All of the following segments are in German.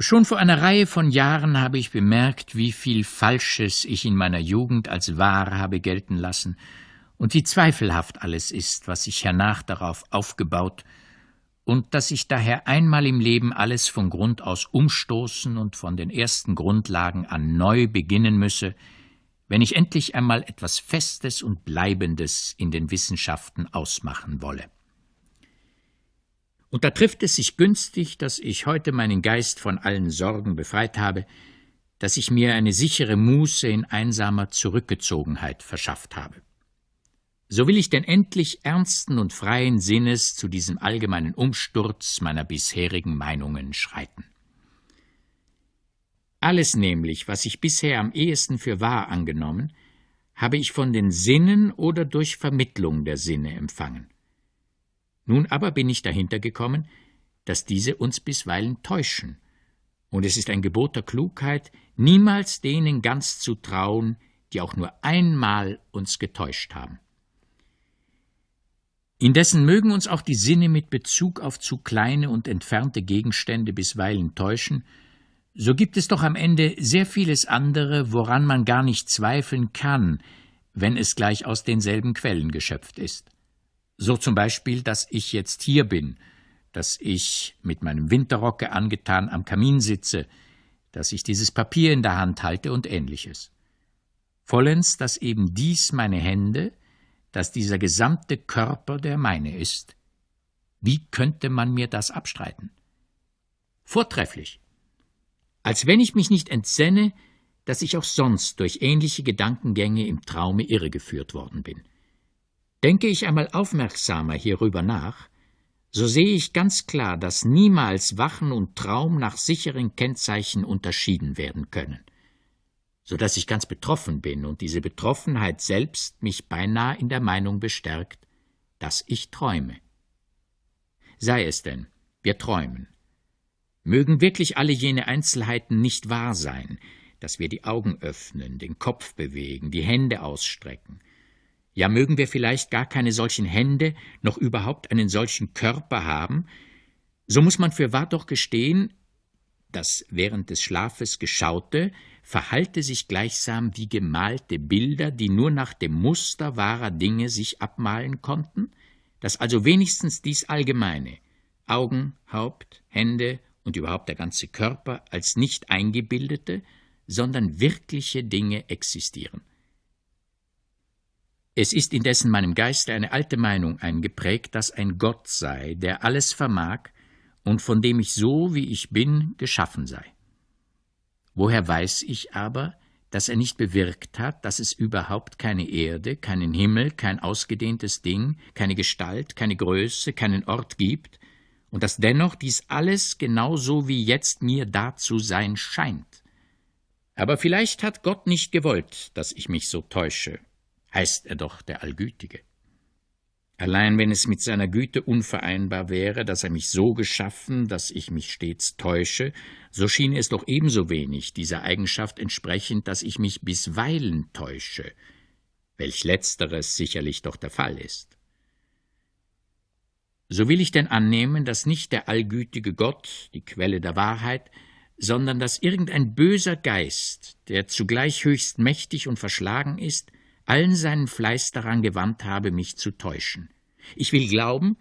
Schon vor einer Reihe von Jahren habe ich bemerkt, wie viel Falsches ich in meiner Jugend als wahr habe gelten lassen und wie zweifelhaft alles ist, was ich hernach darauf aufgebaut und dass ich daher einmal im Leben alles von Grund aus umstoßen und von den ersten Grundlagen an neu beginnen müsse, wenn ich endlich einmal etwas Festes und Bleibendes in den Wissenschaften ausmachen wolle. Und da trifft es sich günstig, dass ich heute meinen Geist von allen Sorgen befreit habe, dass ich mir eine sichere Muße in einsamer Zurückgezogenheit verschafft habe. So will ich denn endlich ernsten und freien Sinnes zu diesem allgemeinen Umsturz meiner bisherigen Meinungen schreiten. Alles nämlich, was ich bisher am ehesten für wahr angenommen, habe ich von den Sinnen oder durch Vermittlung der Sinne empfangen. Nun aber bin ich dahinter gekommen, dass diese uns bisweilen täuschen, und es ist ein Gebot der Klugheit, niemals denen ganz zu trauen, die auch nur einmal uns getäuscht haben. Indessen mögen uns auch die Sinne mit Bezug auf zu kleine und entfernte Gegenstände bisweilen täuschen, so gibt es doch am Ende sehr vieles andere, woran man gar nicht zweifeln kann, wenn es gleich aus denselben Quellen geschöpft ist. So zum Beispiel, dass ich jetzt hier bin, dass ich mit meinem Winterrocke angetan am Kamin sitze, dass ich dieses Papier in der Hand halte und ähnliches. Vollends, dass eben dies meine Hände, dass dieser gesamte Körper der meine ist. Wie könnte man mir das abstreiten? Vortrefflich. Als wenn ich mich nicht entsenne, dass ich auch sonst durch ähnliche Gedankengänge im Traume irregeführt worden bin. Denke ich einmal aufmerksamer hierüber nach, so sehe ich ganz klar, dass niemals Wachen und Traum nach sicheren Kennzeichen unterschieden werden können, so dass ich ganz betroffen bin und diese Betroffenheit selbst mich beinahe in der Meinung bestärkt, dass ich träume. Sei es denn, wir träumen. Mögen wirklich alle jene Einzelheiten nicht wahr sein, dass wir die Augen öffnen, den Kopf bewegen, die Hände ausstrecken, ja mögen wir vielleicht gar keine solchen Hände noch überhaupt einen solchen Körper haben, so muss man für wahr doch gestehen, das während des Schlafes Geschaute verhalte sich gleichsam wie gemalte Bilder, die nur nach dem Muster wahrer Dinge sich abmalen konnten, dass also wenigstens dies Allgemeine Augen, Haupt, Hände und überhaupt der ganze Körper als nicht eingebildete, sondern wirkliche Dinge existieren. Es ist indessen meinem Geiste eine alte Meinung eingeprägt, dass ein Gott sei, der alles vermag und von dem ich so, wie ich bin, geschaffen sei. Woher weiß ich aber, dass er nicht bewirkt hat, dass es überhaupt keine Erde, keinen Himmel, kein ausgedehntes Ding, keine Gestalt, keine Größe, keinen Ort gibt, und dass dennoch dies alles genauso wie jetzt mir da zu sein scheint. Aber vielleicht hat Gott nicht gewollt, dass ich mich so täusche, heißt er doch der Allgütige. Allein wenn es mit seiner Güte unvereinbar wäre, dass er mich so geschaffen, dass ich mich stets täusche, so schien es doch ebenso wenig dieser Eigenschaft entsprechend, dass ich mich bisweilen täusche, welch letzteres sicherlich doch der Fall ist. So will ich denn annehmen, dass nicht der allgütige Gott, die Quelle der Wahrheit, sondern dass irgendein böser Geist, der zugleich höchst mächtig und verschlagen ist, allen seinen Fleiß daran gewandt habe, mich zu täuschen. Ich will glauben,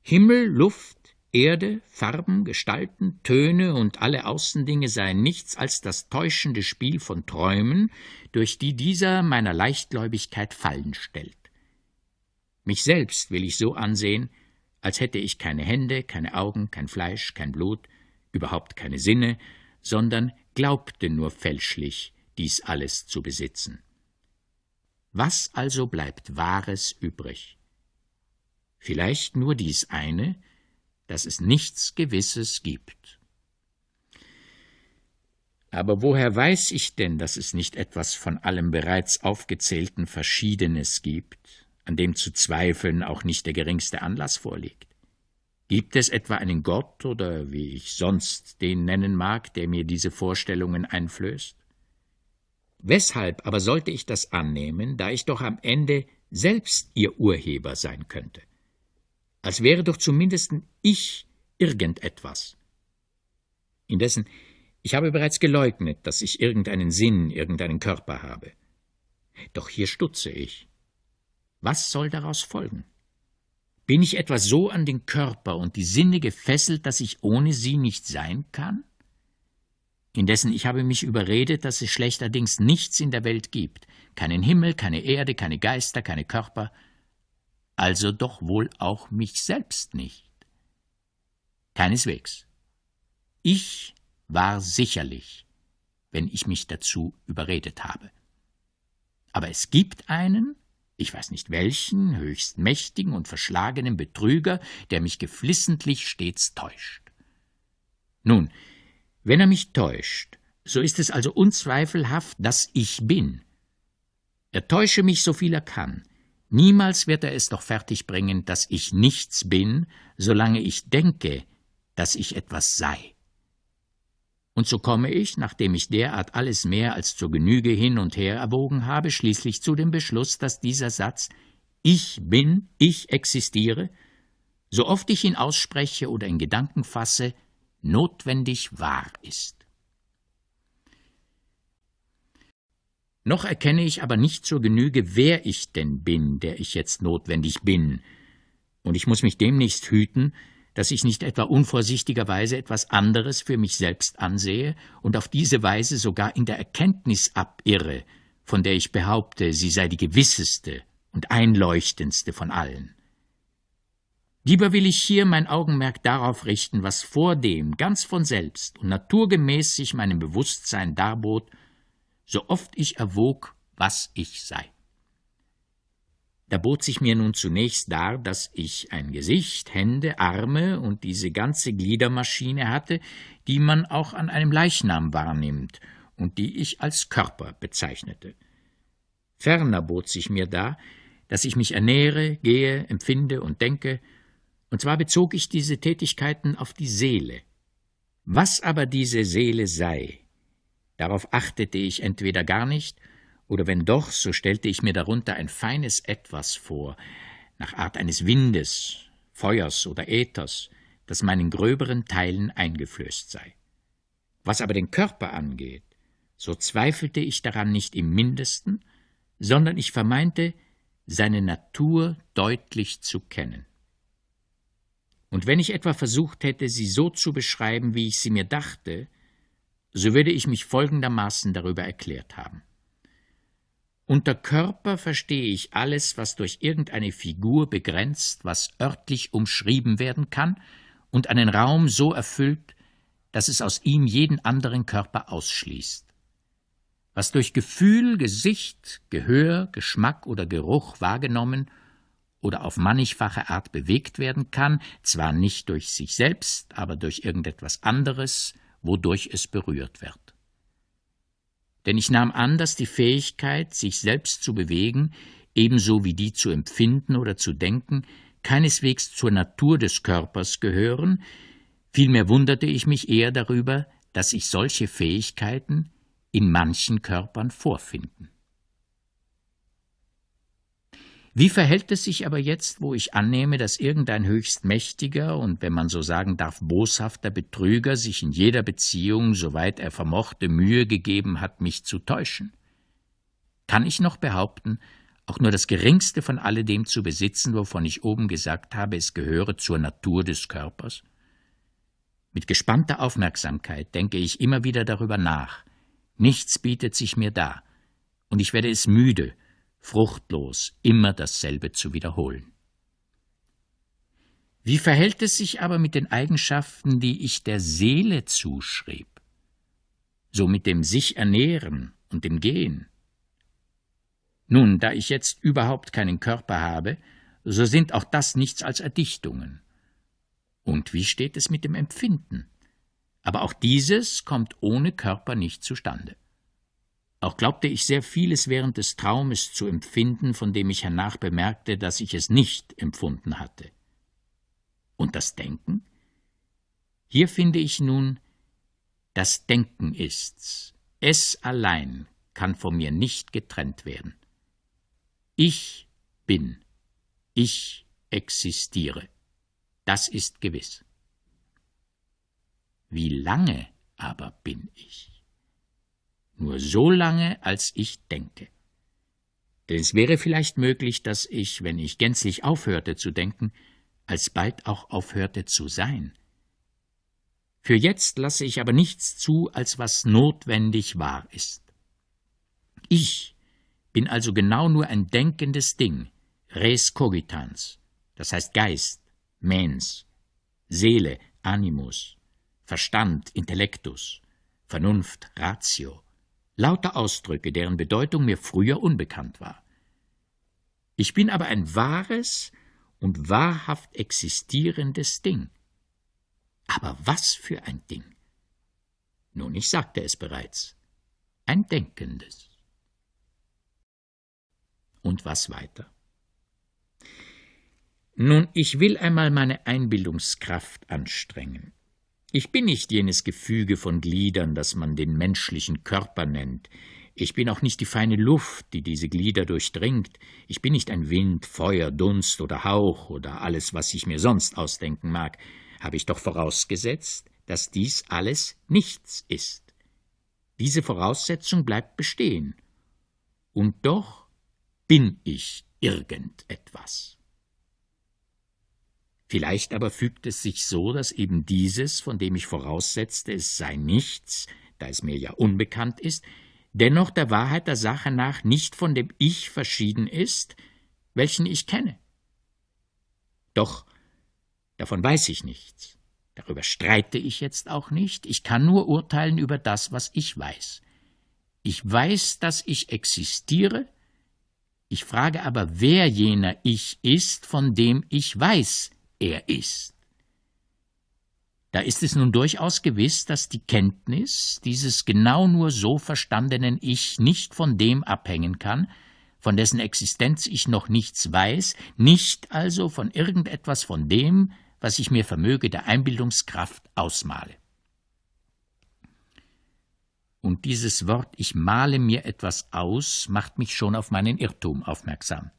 Himmel, Luft, Erde, Farben, Gestalten, Töne und alle Außendinge seien nichts als das täuschende Spiel von Träumen, durch die dieser meiner Leichtgläubigkeit Fallen stellt. Mich selbst will ich so ansehen, als hätte ich keine Hände, keine Augen, kein Fleisch, kein Blut, überhaupt keine Sinne, sondern glaubte nur fälschlich, dies alles zu besitzen. Was also bleibt Wahres übrig? Vielleicht nur dies eine, dass es nichts Gewisses gibt. Aber woher weiß ich denn, dass es nicht etwas von allem bereits aufgezählten Verschiedenes gibt, an dem zu zweifeln auch nicht der geringste Anlass vorliegt? Gibt es etwa einen Gott oder wie ich sonst den nennen mag, der mir diese Vorstellungen einflößt? Weshalb aber sollte ich das annehmen, da ich doch am Ende selbst ihr Urheber sein könnte? Als wäre doch zumindest ich irgendetwas. Indessen, ich habe bereits geleugnet, dass ich irgendeinen Sinn, irgendeinen Körper habe. Doch hier stutze ich. Was soll daraus folgen? Bin ich etwa so an den Körper und die Sinne gefesselt, dass ich ohne sie nicht sein kann? Indessen ich habe mich überredet, dass es schlechterdings nichts in der Welt gibt, keinen Himmel, keine Erde, keine Geister, keine Körper, also doch wohl auch mich selbst nicht. Keineswegs. Ich war sicherlich, wenn ich mich dazu überredet habe. Aber es gibt einen, ich weiß nicht welchen, höchst mächtigen und verschlagenen Betrüger, der mich geflissentlich stets täuscht. Nun, wenn er mich täuscht, so ist es also unzweifelhaft, dass ich bin. Er täusche mich so viel er kann. Niemals wird er es doch fertigbringen, dass ich nichts bin, solange ich denke, dass ich etwas sei. Und so komme ich, nachdem ich derart alles mehr als zur Genüge hin und her erwogen habe, schließlich zu dem Beschluss, dass dieser Satz Ich bin, ich existiere, so oft ich ihn ausspreche oder in Gedanken fasse, notwendig wahr ist. Noch erkenne ich aber nicht zur Genüge, wer ich denn bin, der ich jetzt notwendig bin, und ich muss mich demnächst hüten, dass ich nicht etwa unvorsichtigerweise etwas anderes für mich selbst ansehe und auf diese Weise sogar in der Erkenntnis abirre, von der ich behaupte, sie sei die gewisseste und einleuchtendste von allen. Lieber will ich hier mein Augenmerk darauf richten, was vor dem ganz von selbst und naturgemäß sich meinem Bewusstsein darbot, so oft ich erwog, was ich sei. Da bot sich mir nun zunächst dar, dass ich ein Gesicht, Hände, Arme und diese ganze Gliedermaschine hatte, die man auch an einem Leichnam wahrnimmt und die ich als Körper bezeichnete. Ferner bot sich mir dar, dass ich mich ernähre, gehe, empfinde und denke, und zwar bezog ich diese Tätigkeiten auf die Seele. Was aber diese Seele sei, darauf achtete ich entweder gar nicht, oder wenn doch, so stellte ich mir darunter ein feines Etwas vor, nach Art eines Windes, Feuers oder Äthers, das meinen gröberen Teilen eingeflößt sei. Was aber den Körper angeht, so zweifelte ich daran nicht im mindesten, sondern ich vermeinte, seine Natur deutlich zu kennen und wenn ich etwa versucht hätte, sie so zu beschreiben, wie ich sie mir dachte, so würde ich mich folgendermaßen darüber erklärt haben. Unter Körper verstehe ich alles, was durch irgendeine Figur begrenzt, was örtlich umschrieben werden kann und einen Raum so erfüllt, dass es aus ihm jeden anderen Körper ausschließt. Was durch Gefühl, Gesicht, Gehör, Geschmack oder Geruch wahrgenommen oder auf mannigfache Art bewegt werden kann, zwar nicht durch sich selbst, aber durch irgendetwas anderes, wodurch es berührt wird. Denn ich nahm an, dass die Fähigkeit, sich selbst zu bewegen, ebenso wie die zu empfinden oder zu denken, keineswegs zur Natur des Körpers gehören, vielmehr wunderte ich mich eher darüber, dass sich solche Fähigkeiten in manchen Körpern vorfinden. Wie verhält es sich aber jetzt, wo ich annehme, dass irgendein höchst mächtiger und, wenn man so sagen darf, boshafter Betrüger sich in jeder Beziehung, soweit er vermochte, Mühe gegeben hat, mich zu täuschen? Kann ich noch behaupten, auch nur das geringste von alledem zu besitzen, wovon ich oben gesagt habe, es gehöre zur Natur des Körpers? Mit gespannter Aufmerksamkeit denke ich immer wieder darüber nach. Nichts bietet sich mir da, und ich werde es müde, fruchtlos, immer dasselbe zu wiederholen. Wie verhält es sich aber mit den Eigenschaften, die ich der Seele zuschrieb? So mit dem sich ernähren und dem Gehen. Nun, da ich jetzt überhaupt keinen Körper habe, so sind auch das nichts als Erdichtungen. Und wie steht es mit dem Empfinden? Aber auch dieses kommt ohne Körper nicht zustande. Auch glaubte ich sehr vieles während des Traumes zu empfinden, von dem ich hernach bemerkte, dass ich es nicht empfunden hatte. Und das Denken? Hier finde ich nun, das Denken ist's. Es allein kann von mir nicht getrennt werden. Ich bin. Ich existiere. Das ist gewiss. Wie lange aber bin ich? Nur so lange, als ich denke. Denn es wäre vielleicht möglich, dass ich, wenn ich gänzlich aufhörte zu denken, alsbald auch aufhörte zu sein. Für jetzt lasse ich aber nichts zu, als was notwendig wahr ist. Ich bin also genau nur ein denkendes Ding, res cogitans, das heißt Geist, mens, Seele, animus, Verstand, intellectus, Vernunft, ratio lauter Ausdrücke, deren Bedeutung mir früher unbekannt war. Ich bin aber ein wahres und wahrhaft existierendes Ding. Aber was für ein Ding! Nun, ich sagte es bereits, ein denkendes. Und was weiter? Nun, ich will einmal meine Einbildungskraft anstrengen. Ich bin nicht jenes Gefüge von Gliedern, das man den menschlichen Körper nennt. Ich bin auch nicht die feine Luft, die diese Glieder durchdringt. Ich bin nicht ein Wind, Feuer, Dunst oder Hauch oder alles, was ich mir sonst ausdenken mag. Habe ich doch vorausgesetzt, dass dies alles nichts ist. Diese Voraussetzung bleibt bestehen. Und doch bin ich irgendetwas. Vielleicht aber fügt es sich so, dass eben dieses, von dem ich voraussetzte, es sei nichts, da es mir ja unbekannt ist, dennoch der Wahrheit der Sache nach nicht von dem Ich verschieden ist, welchen ich kenne. Doch davon weiß ich nichts, darüber streite ich jetzt auch nicht, ich kann nur urteilen über das, was ich weiß. Ich weiß, dass ich existiere, ich frage aber, wer jener Ich ist, von dem ich weiß, er ist. Da ist es nun durchaus gewiss, dass die Kenntnis dieses genau nur so verstandenen Ich nicht von dem abhängen kann, von dessen Existenz ich noch nichts weiß, nicht also von irgendetwas von dem, was ich mir vermöge der Einbildungskraft ausmale. Und dieses Wort ich male mir etwas aus macht mich schon auf meinen Irrtum aufmerksam.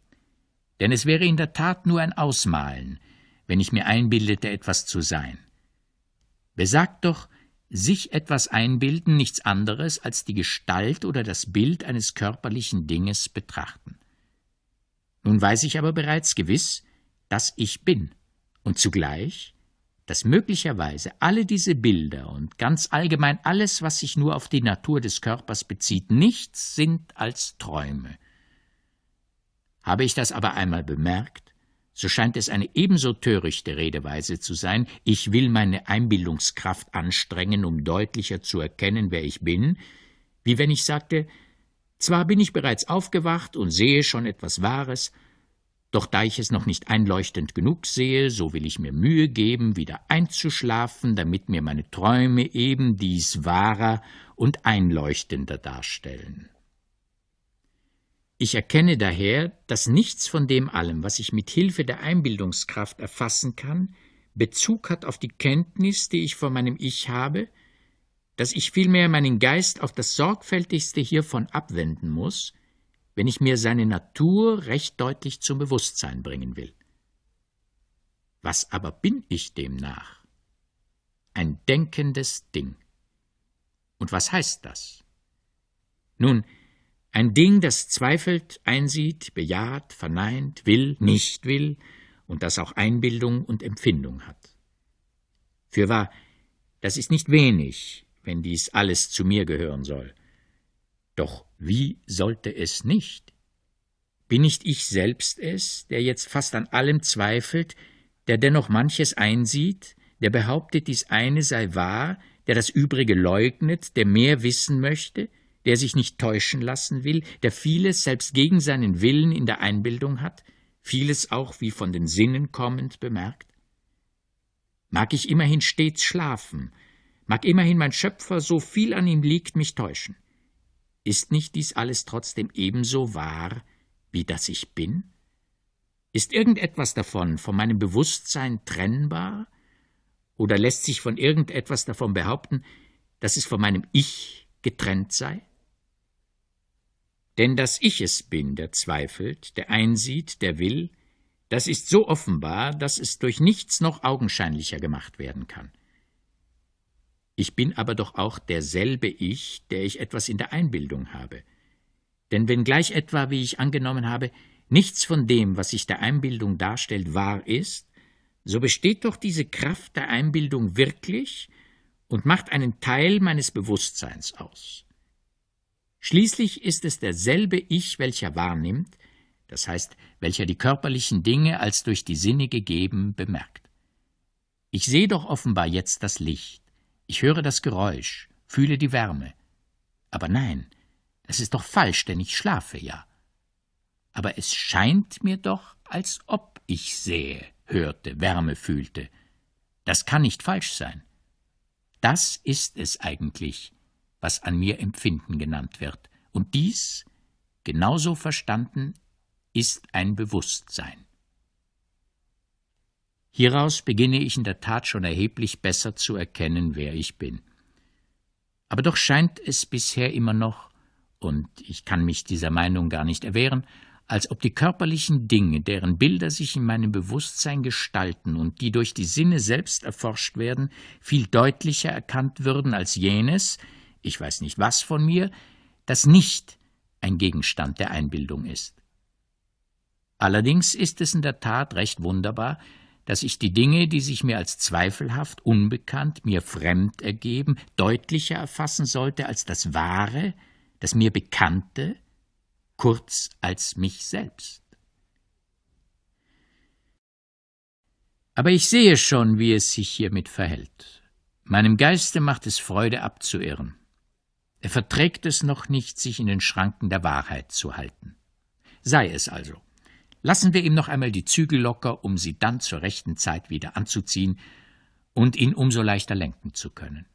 Denn es wäre in der Tat nur ein Ausmalen, wenn ich mir einbildete, etwas zu sein. Besagt doch, sich etwas einbilden nichts anderes als die Gestalt oder das Bild eines körperlichen Dinges betrachten. Nun weiß ich aber bereits gewiss, dass ich bin, und zugleich, dass möglicherweise alle diese Bilder und ganz allgemein alles, was sich nur auf die Natur des Körpers bezieht, nichts sind als Träume. Habe ich das aber einmal bemerkt, so scheint es eine ebenso törichte Redeweise zu sein, ich will meine Einbildungskraft anstrengen, um deutlicher zu erkennen, wer ich bin, wie wenn ich sagte, zwar bin ich bereits aufgewacht und sehe schon etwas Wahres, doch da ich es noch nicht einleuchtend genug sehe, so will ich mir Mühe geben, wieder einzuschlafen, damit mir meine Träume eben dies wahrer und einleuchtender darstellen. Ich erkenne daher, dass nichts von dem allem, was ich mit Hilfe der Einbildungskraft erfassen kann, Bezug hat auf die Kenntnis, die ich von meinem Ich habe, dass ich vielmehr meinen Geist auf das sorgfältigste hiervon abwenden muss, wenn ich mir seine Natur recht deutlich zum Bewusstsein bringen will. Was aber bin ich demnach? Ein denkendes Ding. Und was heißt das? Nun, ein Ding, das zweifelt, einsieht, bejaht, verneint, will, nicht will und das auch Einbildung und Empfindung hat. Fürwahr, das ist nicht wenig, wenn dies alles zu mir gehören soll. Doch wie sollte es nicht? Bin nicht ich selbst es, der jetzt fast an allem zweifelt, der dennoch manches einsieht, der behauptet, dies eine sei wahr, der das übrige leugnet, der mehr wissen möchte, der sich nicht täuschen lassen will, der vieles selbst gegen seinen Willen in der Einbildung hat, vieles auch wie von den Sinnen kommend bemerkt? Mag ich immerhin stets schlafen, mag immerhin mein Schöpfer, so viel an ihm liegt, mich täuschen. Ist nicht dies alles trotzdem ebenso wahr, wie das ich bin? Ist irgendetwas davon von meinem Bewusstsein trennbar? Oder lässt sich von irgendetwas davon behaupten, dass es von meinem Ich getrennt sei? Denn dass ich es bin, der zweifelt, der einsieht, der will, das ist so offenbar, dass es durch nichts noch augenscheinlicher gemacht werden kann. Ich bin aber doch auch derselbe Ich, der ich etwas in der Einbildung habe. Denn wenn gleich etwa, wie ich angenommen habe, nichts von dem, was sich der Einbildung darstellt, wahr ist, so besteht doch diese Kraft der Einbildung wirklich und macht einen Teil meines Bewusstseins aus. Schließlich ist es derselbe Ich, welcher wahrnimmt, das heißt, welcher die körperlichen Dinge als durch die Sinne gegeben bemerkt. Ich sehe doch offenbar jetzt das Licht, ich höre das Geräusch, fühle die Wärme. Aber nein, das ist doch falsch, denn ich schlafe ja. Aber es scheint mir doch, als ob ich sehe, hörte, Wärme fühlte. Das kann nicht falsch sein. Das ist es eigentlich, was an mir Empfinden genannt wird. Und dies, genauso verstanden, ist ein Bewusstsein. Hieraus beginne ich in der Tat schon erheblich besser zu erkennen, wer ich bin. Aber doch scheint es bisher immer noch, und ich kann mich dieser Meinung gar nicht erwehren, als ob die körperlichen Dinge, deren Bilder sich in meinem Bewusstsein gestalten und die durch die Sinne selbst erforscht werden, viel deutlicher erkannt würden als jenes, ich weiß nicht was von mir, das nicht ein Gegenstand der Einbildung ist. Allerdings ist es in der Tat recht wunderbar, dass ich die Dinge, die sich mir als zweifelhaft, unbekannt, mir fremd ergeben, deutlicher erfassen sollte als das Wahre, das mir Bekannte, kurz als mich selbst. Aber ich sehe schon, wie es sich hiermit verhält. Meinem Geiste macht es Freude abzuirren. Er verträgt es noch nicht, sich in den Schranken der Wahrheit zu halten. Sei es also. Lassen wir ihm noch einmal die Zügel locker, um sie dann zur rechten Zeit wieder anzuziehen und ihn umso leichter lenken zu können.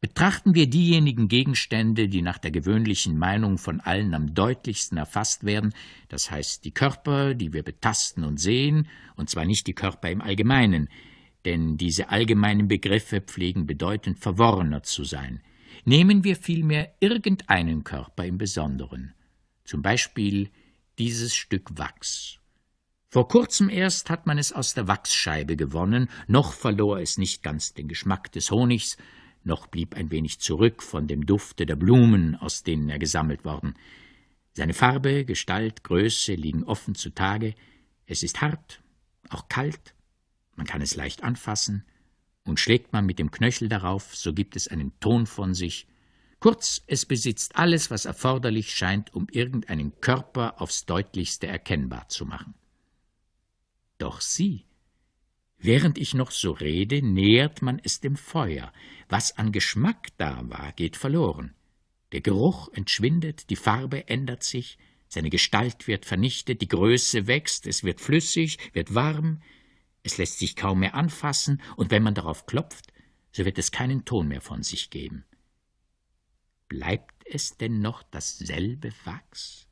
Betrachten wir diejenigen Gegenstände, die nach der gewöhnlichen Meinung von allen am deutlichsten erfasst werden, das heißt die Körper, die wir betasten und sehen, und zwar nicht die Körper im Allgemeinen, denn diese allgemeinen Begriffe pflegen bedeutend verworrener zu sein. Nehmen wir vielmehr irgendeinen Körper im Besonderen, zum Beispiel dieses Stück Wachs. Vor kurzem erst hat man es aus der Wachsscheibe gewonnen, noch verlor es nicht ganz den Geschmack des Honigs, noch blieb ein wenig zurück von dem Dufte der Blumen, aus denen er gesammelt worden. Seine Farbe, Gestalt, Größe liegen offen zutage, es ist hart, auch kalt, man kann es leicht anfassen, und schlägt man mit dem Knöchel darauf, so gibt es einen Ton von sich. Kurz, es besitzt alles, was erforderlich scheint, um irgendeinen Körper aufs deutlichste erkennbar zu machen. Doch sieh, Während ich noch so rede, nähert man es dem Feuer. Was an Geschmack da war, geht verloren. Der Geruch entschwindet, die Farbe ändert sich, seine Gestalt wird vernichtet, die Größe wächst, es wird flüssig, wird warm, es lässt sich kaum mehr anfassen, und wenn man darauf klopft, so wird es keinen Ton mehr von sich geben. Bleibt es denn noch dasselbe Wachs?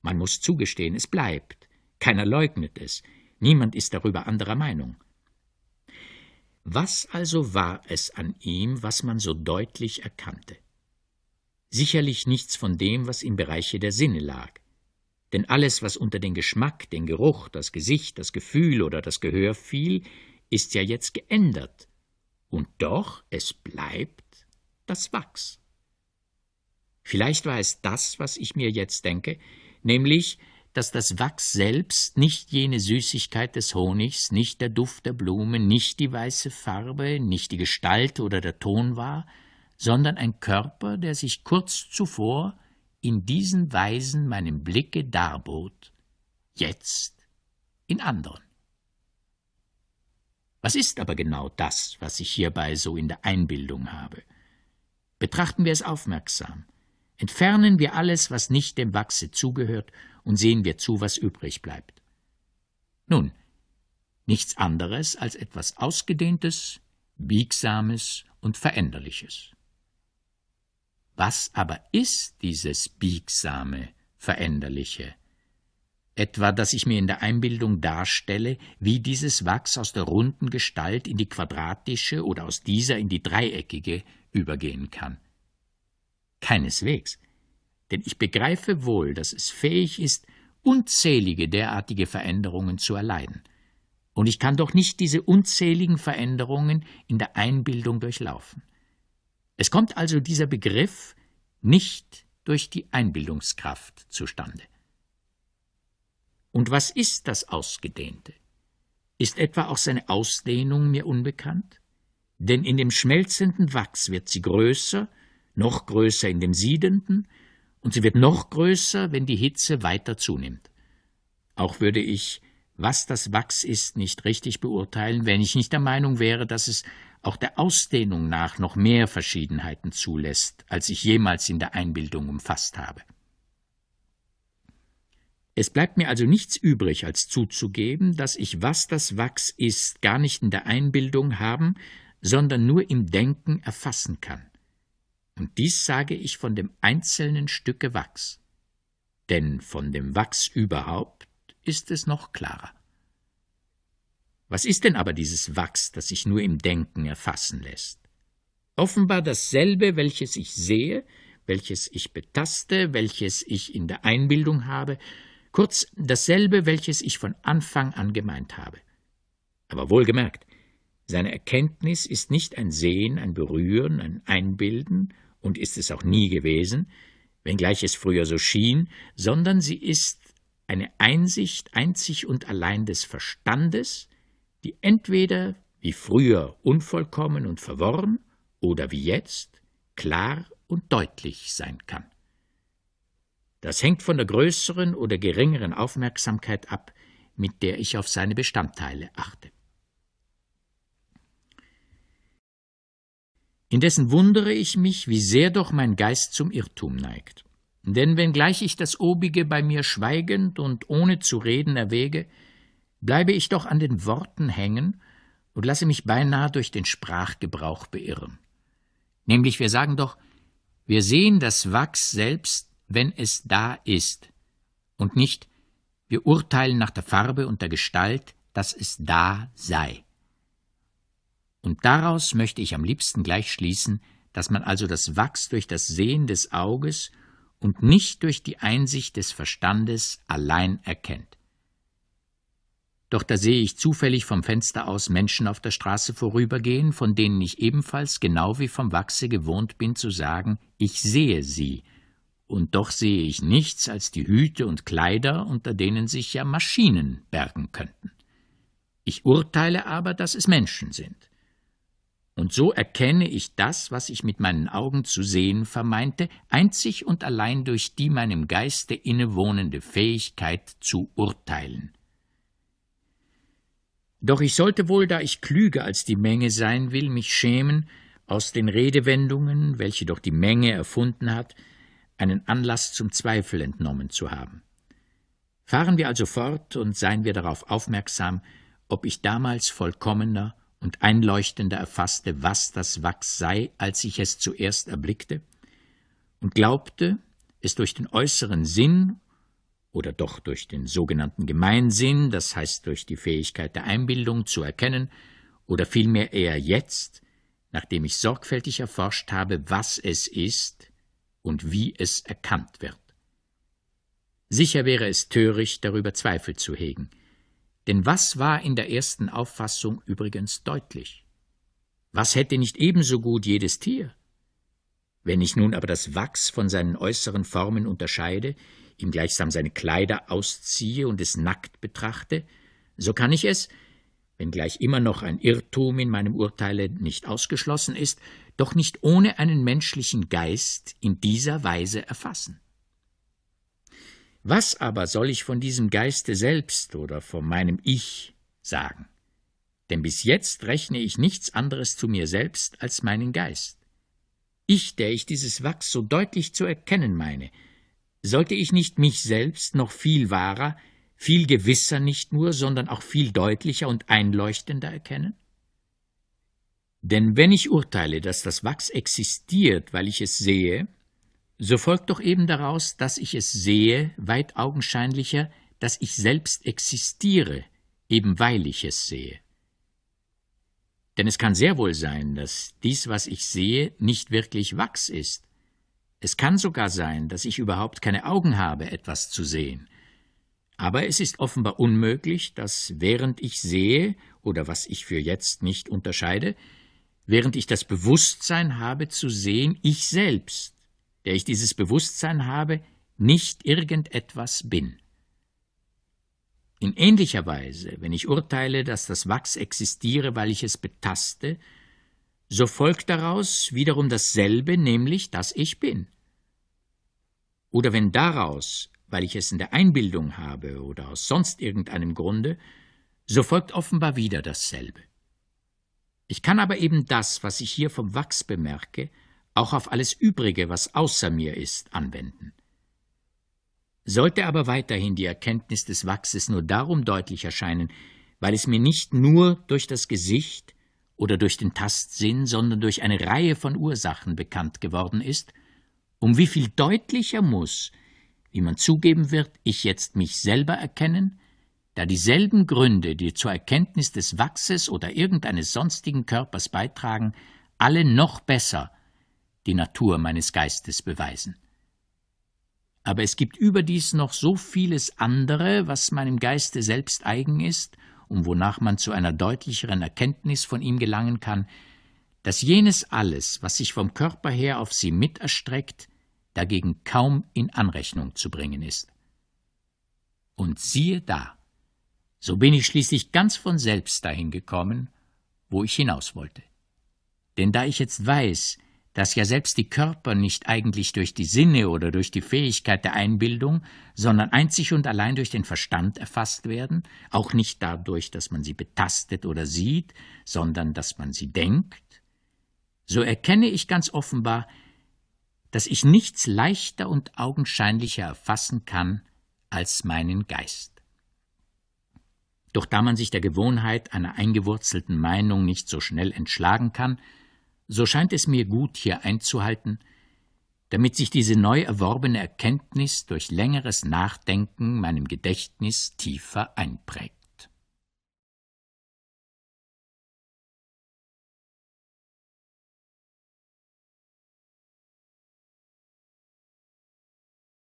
Man muss zugestehen, es bleibt. Keiner leugnet es. Niemand ist darüber anderer Meinung. Was also war es an ihm, was man so deutlich erkannte? Sicherlich nichts von dem, was im Bereiche der Sinne lag denn alles, was unter den Geschmack, den Geruch, das Gesicht, das Gefühl oder das Gehör fiel, ist ja jetzt geändert. Und doch, es bleibt das Wachs. Vielleicht war es das, was ich mir jetzt denke, nämlich, dass das Wachs selbst nicht jene Süßigkeit des Honigs, nicht der Duft der Blumen, nicht die weiße Farbe, nicht die Gestalt oder der Ton war, sondern ein Körper, der sich kurz zuvor in diesen Weisen meinem Blicke darbot, jetzt in anderen. Was ist aber genau das, was ich hierbei so in der Einbildung habe? Betrachten wir es aufmerksam. Entfernen wir alles, was nicht dem Wachse zugehört, und sehen wir zu, was übrig bleibt. Nun, nichts anderes als etwas Ausgedehntes, Biegsames und Veränderliches. Was aber ist dieses biegsame, veränderliche? Etwa, dass ich mir in der Einbildung darstelle, wie dieses Wachs aus der runden Gestalt in die quadratische oder aus dieser in die dreieckige übergehen kann. Keineswegs, denn ich begreife wohl, dass es fähig ist, unzählige derartige Veränderungen zu erleiden. Und ich kann doch nicht diese unzähligen Veränderungen in der Einbildung durchlaufen. Es kommt also dieser Begriff nicht durch die Einbildungskraft zustande. Und was ist das Ausgedehnte? Ist etwa auch seine Ausdehnung mir unbekannt? Denn in dem schmelzenden Wachs wird sie größer, noch größer in dem siedenden, und sie wird noch größer, wenn die Hitze weiter zunimmt. Auch würde ich, was das Wachs ist, nicht richtig beurteilen, wenn ich nicht der Meinung wäre, dass es auch der Ausdehnung nach noch mehr Verschiedenheiten zulässt, als ich jemals in der Einbildung umfasst habe. Es bleibt mir also nichts übrig, als zuzugeben, dass ich, was das Wachs ist, gar nicht in der Einbildung haben, sondern nur im Denken erfassen kann. Und dies sage ich von dem einzelnen Stücke Wachs. Denn von dem Wachs überhaupt ist es noch klarer. Was ist denn aber dieses Wachs, das sich nur im Denken erfassen lässt? Offenbar dasselbe, welches ich sehe, welches ich betaste, welches ich in der Einbildung habe, kurz dasselbe, welches ich von Anfang an gemeint habe. Aber wohlgemerkt, seine Erkenntnis ist nicht ein Sehen, ein Berühren, ein Einbilden und ist es auch nie gewesen, wenngleich es früher so schien, sondern sie ist eine Einsicht einzig und allein des Verstandes, die entweder wie früher unvollkommen und verworren oder wie jetzt klar und deutlich sein kann. Das hängt von der größeren oder geringeren Aufmerksamkeit ab, mit der ich auf seine Bestandteile achte. Indessen wundere ich mich, wie sehr doch mein Geist zum Irrtum neigt. Denn wenngleich ich das Obige bei mir schweigend und ohne zu reden erwäge, bleibe ich doch an den Worten hängen und lasse mich beinahe durch den Sprachgebrauch beirren. Nämlich wir sagen doch, wir sehen das Wachs selbst, wenn es da ist, und nicht wir urteilen nach der Farbe und der Gestalt, dass es da sei. Und daraus möchte ich am liebsten gleich schließen, dass man also das Wachs durch das Sehen des Auges und nicht durch die Einsicht des Verstandes allein erkennt. Doch da sehe ich zufällig vom Fenster aus Menschen auf der Straße vorübergehen, von denen ich ebenfalls genau wie vom Wachse gewohnt bin zu sagen, ich sehe sie, und doch sehe ich nichts als die Hüte und Kleider, unter denen sich ja Maschinen bergen könnten. Ich urteile aber, dass es Menschen sind. Und so erkenne ich das, was ich mit meinen Augen zu sehen vermeinte, einzig und allein durch die meinem Geiste innewohnende Fähigkeit zu urteilen. Doch ich sollte wohl, da ich klüger als die Menge sein will, mich schämen, aus den Redewendungen, welche doch die Menge erfunden hat, einen Anlass zum Zweifel entnommen zu haben. Fahren wir also fort und seien wir darauf aufmerksam, ob ich damals vollkommener und einleuchtender erfasste, was das Wachs sei, als ich es zuerst erblickte, und glaubte, es durch den äußeren Sinn oder doch durch den sogenannten Gemeinsinn, das heißt durch die Fähigkeit der Einbildung zu erkennen, oder vielmehr eher jetzt, nachdem ich sorgfältig erforscht habe, was es ist und wie es erkannt wird. Sicher wäre es töricht, darüber Zweifel zu hegen, denn was war in der ersten Auffassung übrigens deutlich? Was hätte nicht ebenso gut jedes Tier? Wenn ich nun aber das Wachs von seinen äußeren Formen unterscheide, ihm gleichsam seine Kleider ausziehe und es nackt betrachte, so kann ich es, wenngleich immer noch ein Irrtum in meinem Urteile nicht ausgeschlossen ist, doch nicht ohne einen menschlichen Geist in dieser Weise erfassen. Was aber soll ich von diesem Geiste selbst oder von meinem Ich sagen? Denn bis jetzt rechne ich nichts anderes zu mir selbst als meinen Geist. Ich, der ich dieses Wachs so deutlich zu erkennen meine, sollte ich nicht mich selbst noch viel wahrer, viel gewisser nicht nur, sondern auch viel deutlicher und einleuchtender erkennen? Denn wenn ich urteile, dass das Wachs existiert, weil ich es sehe, so folgt doch eben daraus, dass ich es sehe, weit augenscheinlicher, dass ich selbst existiere, eben weil ich es sehe. Denn es kann sehr wohl sein, dass dies, was ich sehe, nicht wirklich Wachs ist, es kann sogar sein, dass ich überhaupt keine Augen habe, etwas zu sehen. Aber es ist offenbar unmöglich, dass während ich sehe oder was ich für jetzt nicht unterscheide, während ich das Bewusstsein habe zu sehen, ich selbst, der ich dieses Bewusstsein habe, nicht irgendetwas bin. In ähnlicher Weise, wenn ich urteile, dass das Wachs existiere, weil ich es betaste so folgt daraus wiederum dasselbe, nämlich, dass ich bin. Oder wenn daraus, weil ich es in der Einbildung habe oder aus sonst irgendeinem Grunde, so folgt offenbar wieder dasselbe. Ich kann aber eben das, was ich hier vom Wachs bemerke, auch auf alles Übrige, was außer mir ist, anwenden. Sollte aber weiterhin die Erkenntnis des Wachses nur darum deutlich erscheinen, weil es mir nicht nur durch das Gesicht, oder durch den Tastsinn, sondern durch eine Reihe von Ursachen bekannt geworden ist, um wie viel deutlicher muss, wie man zugeben wird, ich jetzt mich selber erkennen, da dieselben Gründe, die zur Erkenntnis des Wachses oder irgendeines sonstigen Körpers beitragen, alle noch besser die Natur meines Geistes beweisen. Aber es gibt überdies noch so vieles andere, was meinem Geiste selbst eigen ist und wonach man zu einer deutlicheren Erkenntnis von ihm gelangen kann, dass jenes alles, was sich vom Körper her auf sie mit erstreckt, dagegen kaum in Anrechnung zu bringen ist. Und siehe da, so bin ich schließlich ganz von selbst dahin gekommen, wo ich hinaus wollte. Denn da ich jetzt weiß, dass ja selbst die Körper nicht eigentlich durch die Sinne oder durch die Fähigkeit der Einbildung, sondern einzig und allein durch den Verstand erfasst werden, auch nicht dadurch, dass man sie betastet oder sieht, sondern dass man sie denkt, so erkenne ich ganz offenbar, dass ich nichts leichter und augenscheinlicher erfassen kann als meinen Geist. Doch da man sich der Gewohnheit einer eingewurzelten Meinung nicht so schnell entschlagen kann, so scheint es mir gut, hier einzuhalten, damit sich diese neu erworbene Erkenntnis durch längeres Nachdenken meinem Gedächtnis tiefer einprägt.